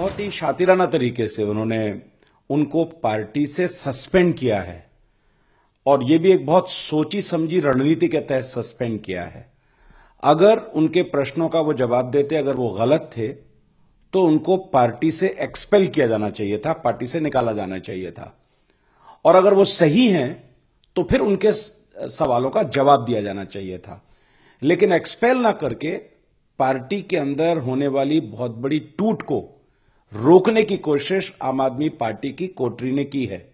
बहुत ही शातिराना तरीके से उन्होंने उनको पार्टी से सस्पेंड किया है और ये भी एक बहुत सोची समझी रणनीति के तहत सस्पेंड किया है अगर उनके प्रश्नों का वो जवाब देते अगर वो गलत थे तो उनको पार्टी से एक्सपेल किया जाना चाहिए था पार्टी से निकाला जाना चाहिए था और अगर वो सही हैं तो फिर उनके सवालों का जवाब दिया जाना चाहिए था लेकिन एक्सपेल ना करके पार्टी के अंदर होने वाली बहुत बड़ी टूट को रोकने की कोशिश आम आदमी पार्टी की कोटरी ने की है